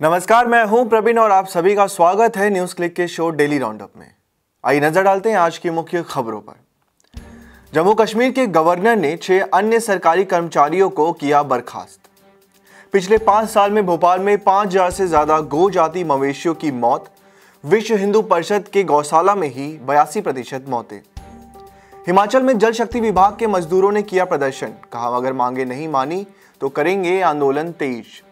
नमस्कार मैं हूं प्रवीण और आप सभी का स्वागत है न्यूज क्लिक के शो डेली राउंडअप में आइए नजर डालते हैं आज की मुख्य खबरों पर जम्मू कश्मीर के गवर्नर ने छह अन्य सरकारी कर्मचारियों को किया बर्खास्त पिछले पांच साल में भोपाल में पांच हजार से ज़्यादा गो जाति मवेशियों की मौत विश्व हिंदू परिषद के गौशाला में ही बयासी प्रतिशत मौतें हिमाचल में जल शक्ति विभाग के मजदूरों ने किया प्रदर्शन कहा अगर मांगे नहीं मानी तो करेंगे आंदोलन तेज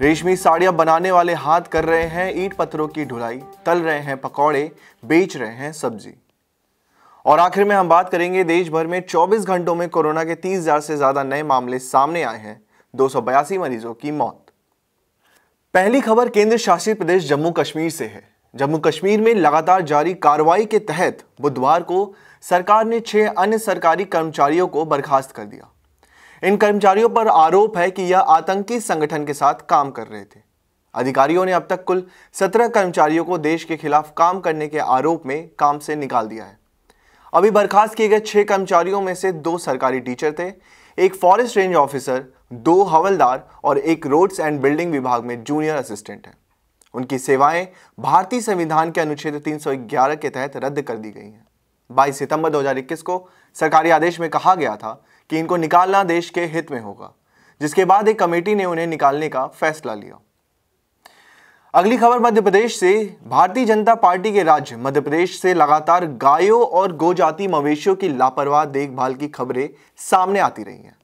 रेशमी साड़ियां बनाने वाले हाथ कर रहे हैं ईट पत्थरों की ढुलाई तल रहे हैं पकौड़े बेच रहे हैं सब्जी और आखिर में हम बात करेंगे देश भर में 24 घंटों में कोरोना के 30,000 से ज़्यादा नए मामले सामने आए हैं दो मरीजों की मौत पहली खबर केंद्र शासित प्रदेश जम्मू कश्मीर से है जम्मू कश्मीर में लगातार जारी कार्रवाई के तहत बुधवार को सरकार ने छह अन्य सरकारी कर्मचारियों को बर्खास्त कर दिया इन कर्मचारियों पर आरोप है कि यह आतंकी संगठन के साथ काम कर रहे थे अधिकारियों ने अब तक कुल सत्रह कर्मचारियों को देश के खिलाफ काम करने के आरोप में काम से निकाल दिया है अभी बर्खास्त किए गए छह कर्मचारियों में से दो सरकारी टीचर थे एक फॉरेस्ट रेंज ऑफिसर दो हवलदार और एक रोड्स एंड बिल्डिंग विभाग में जूनियर असिस्टेंट है उनकी सेवाएं भारतीय संविधान के अनुच्छेद 311 के तहत रद्द कर दी गई हैं 22 सितंबर 2021 को सरकारी आदेश में कहा गया था कि इनको निकालना देश के हित में होगा जिसके बाद एक कमेटी ने उन्हें निकालने का फैसला लिया अगली खबर मध्य प्रदेश से भारतीय जनता पार्टी के राज्य मध्य प्रदेश से लगातार गायों और गोजाति मवेशियों की लापरवाह देखभाल की खबरें सामने आती रही हैं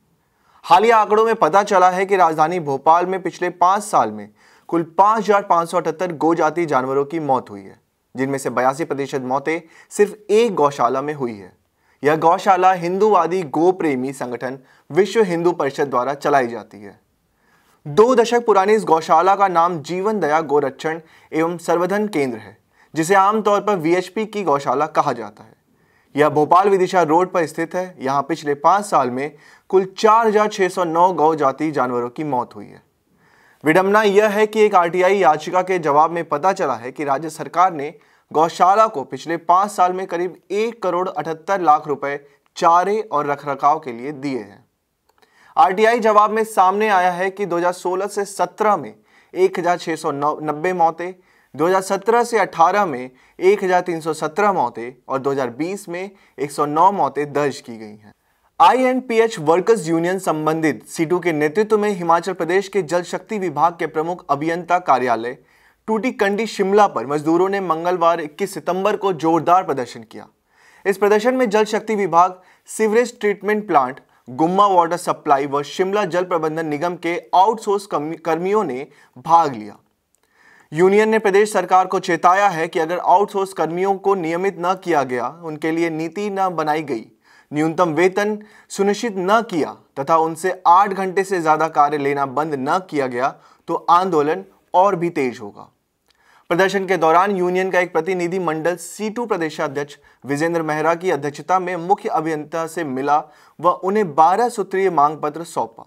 हालिया आंकड़ों में पता चला है कि राजधानी भोपाल में पिछले पांच साल में कुल पांच पांच हजार सौ अठहत्तर गोजाति जानवरों की मौत हुई है जिनमें से बयासी प्रतिशत मौतें सिर्फ एक गौशाला में हुई है यह गौशाला हिंदूवादी गो प्रेमी संगठन विश्व हिंदू परिषद द्वारा चलाई जाती है दो दशक पुरानी इस गौशाला का नाम जीवन दया गोरक्षण एवं सर्वधन केंद्र है जिसे आमतौर पर वीएचपी की गौशाला कहा जाता है यह भोपाल विदिशा रोड पर स्थित है यहाँ पिछले पाँच साल में कुल 4,609 गौ जाति जानवरों की मौत हुई है विडम्बना यह है कि एक आरटीआई याचिका के जवाब में पता चला है कि राज्य सरकार ने गौशाला को पिछले पांच साल में करीब एक करोड़ अठहत्तर लाख रुपए चारे और रखरखाव के लिए दिए हैं आरटीआई जवाब में सामने आया है कि 2016 से 17 में एक मौतें 2017 से 18 में 1317 मौतें और 2020 में 109 मौतें दर्ज की गई हैं आईएनपीएच वर्कर्स यूनियन संबंधित सीटू के नेतृत्व में हिमाचल प्रदेश के जल शक्ति विभाग के प्रमुख अभियंता कार्यालय टूटी कंडी शिमला पर मजदूरों ने मंगलवार 21 सितंबर को जोरदार प्रदर्शन किया इस प्रदर्शन में जल शक्ति विभाग sewerage treatment plant Gumma water supply व शिमला जल प्रबंधन निगम के आउटसोर्स कर्मियों ने भाग लिया यूनियन ने प्रदेश सरकार को चेताया है कि अगर आउटसोर्स कर्मियों को नियमित न किया गया उनके लिए नीति न बनाई गई न्यूनतम वेतन सुनिश्चित न किया तथा उनसे आठ घंटे से ज़्यादा कार्य लेना बंद न किया गया तो आंदोलन और भी तेज होगा प्रदर्शन के दौरान यूनियन का एक प्रतिनिधि मंडल सी टू प्रदेशाध्यक्ष विजेंद्र मेहरा की अध्यक्षता में मुख्य अभियंता से मिला व उन्हें बारह सूत्रीय मांग पत्र सौंपा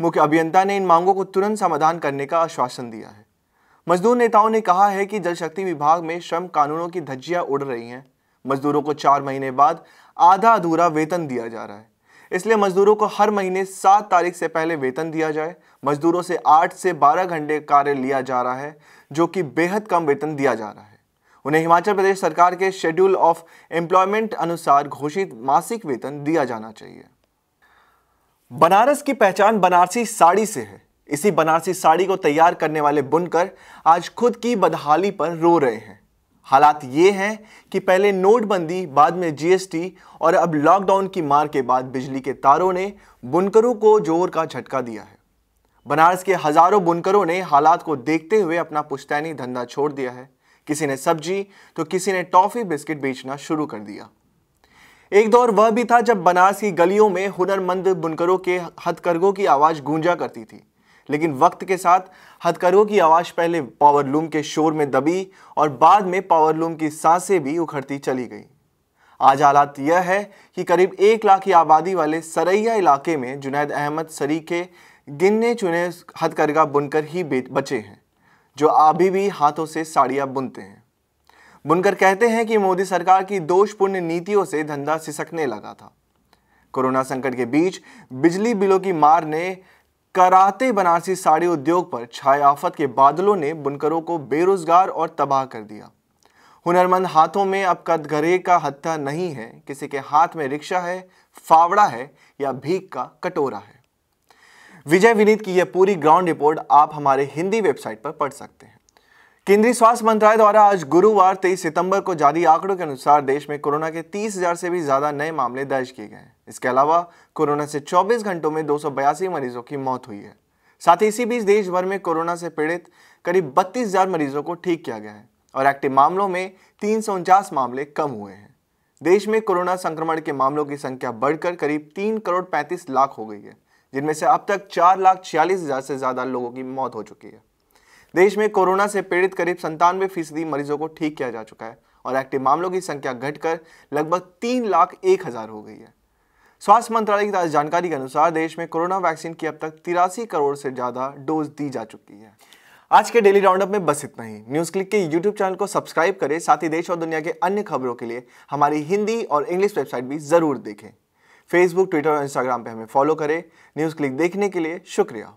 मुख्य अभियंता ने इन मांगों को तुरंत समाधान करने का आश्वासन दिया है मजदूर नेताओं ने कहा है कि जल शक्ति विभाग में श्रम कानूनों की धज्जियां उड़ रही हैं मजदूरों को चार महीने बाद आधा अधूरा वेतन दिया जा रहा है इसलिए मजदूरों को हर महीने सात तारीख से पहले वेतन दिया जाए मजदूरों से आठ से बारह घंटे कार्य लिया जा रहा है जो कि बेहद कम वेतन दिया जा रहा है उन्हें हिमाचल प्रदेश सरकार के शेड्यूल ऑफ एम्प्लॉयमेंट अनुसार घोषित मासिक वेतन दिया जाना चाहिए बनारस की पहचान बनारसी साड़ी से है इसी बनारसी साड़ी को तैयार करने वाले बुनकर आज खुद की बदहाली पर रो रहे हैं हालात ये हैं कि पहले नोटबंदी बाद में जीएसटी और अब लॉकडाउन की मार के बाद बिजली के तारों ने बुनकरों को जोर का झटका दिया है बनारस के हजारों बुनकरों ने हालात को देखते हुए अपना पुश्तैनी धंधा छोड़ दिया है किसी ने सब्जी तो किसी ने टॉफी बिस्किट बेचना शुरू कर दिया एक दौर वह भी था जब बनारस की गलियों में हुनरमंद बुनकरों के हथकरघों की आवाज़ गूंजा करती थी लेकिन वक्त के साथ हथकरों की आवाज़ पहले पावरलूम के शोर में दबी और बाद में पावरलूम की सांसें भी उखड़ती चली गई आज हालात यह है कि करीब एक लाख की आबादी वाले सरैया इलाके में जुनैद अहमद सरी के गिनने चुने हथकरघा बुनकर ही बचे हैं जो अभी भी हाथों से साड़ियाँ बुनते हैं बुनकर कहते हैं कि मोदी सरकार की दोषपूर्ण नीतियों से धंधा सिसकने लगा था कोरोना संकट के बीच बिजली बिलों की मार ने कराते बनारसी साड़ी उद्योग पर छाए आफत के बादलों ने बुनकरों को बेरोजगार और तबाह कर दिया हुनरमंद हाथों में अब कदघरे का हत्था नहीं है किसी के हाथ में रिक्शा है फावड़ा है या भीख का कटोरा है विजय विनीत की यह पूरी ग्राउंड रिपोर्ट आप हमारे हिंदी वेबसाइट पर पढ़ सकते हैं केंद्रीय स्वास्थ्य मंत्रालय द्वारा आज गुरुवार 23 सितंबर को जारी आंकड़ों के अनुसार देश में कोरोना के 30,000 से भी ज्यादा नए मामले दर्ज किए गए हैं इसके अलावा कोरोना से 24 घंटों में दो मरीजों की मौत हुई है साथ ही इसी बीच देश भर में कोरोना से पीड़ित करीब बत्तीस मरीजों को ठीक किया गया है और एक्टिव मामलों में तीन मामले कम हुए हैं देश में कोरोना संक्रमण के मामलों की संख्या बढ़कर करीब तीन करोड़ पैंतीस लाख हो गई है जिनमें से अब तक चार लाख छियालीस हजार से ज्यादा लोगों की मौत हो चुकी है देश में कोरोना से पीड़ित करीब संतानवे फीसदी मरीजों को ठीक किया जा चुका है और एक्टिव मामलों की संख्या घटकर लगभग तीन लाख एक हजार हो गई है स्वास्थ्य मंत्रालय की ताज़ा जानकारी के अनुसार देश में कोरोना वैक्सीन की अब तक तिरासी करोड़ से ज़्यादा डोज दी जा चुकी है आज के डेली राउंडअप में बस इतना ही न्यूज़ क्लिक के यूट्यूब चैनल को सब्सक्राइब करें साथ ही देश और दुनिया के अन्य खबरों के लिए हमारी हिंदी और इंग्लिश वेबसाइट भी ज़रूर देखें फेसबुक ट्विटर और इंस्टाग्राम पर हमें फॉलो करें न्यूज़ क्लिक देखने के लिए शुक्रिया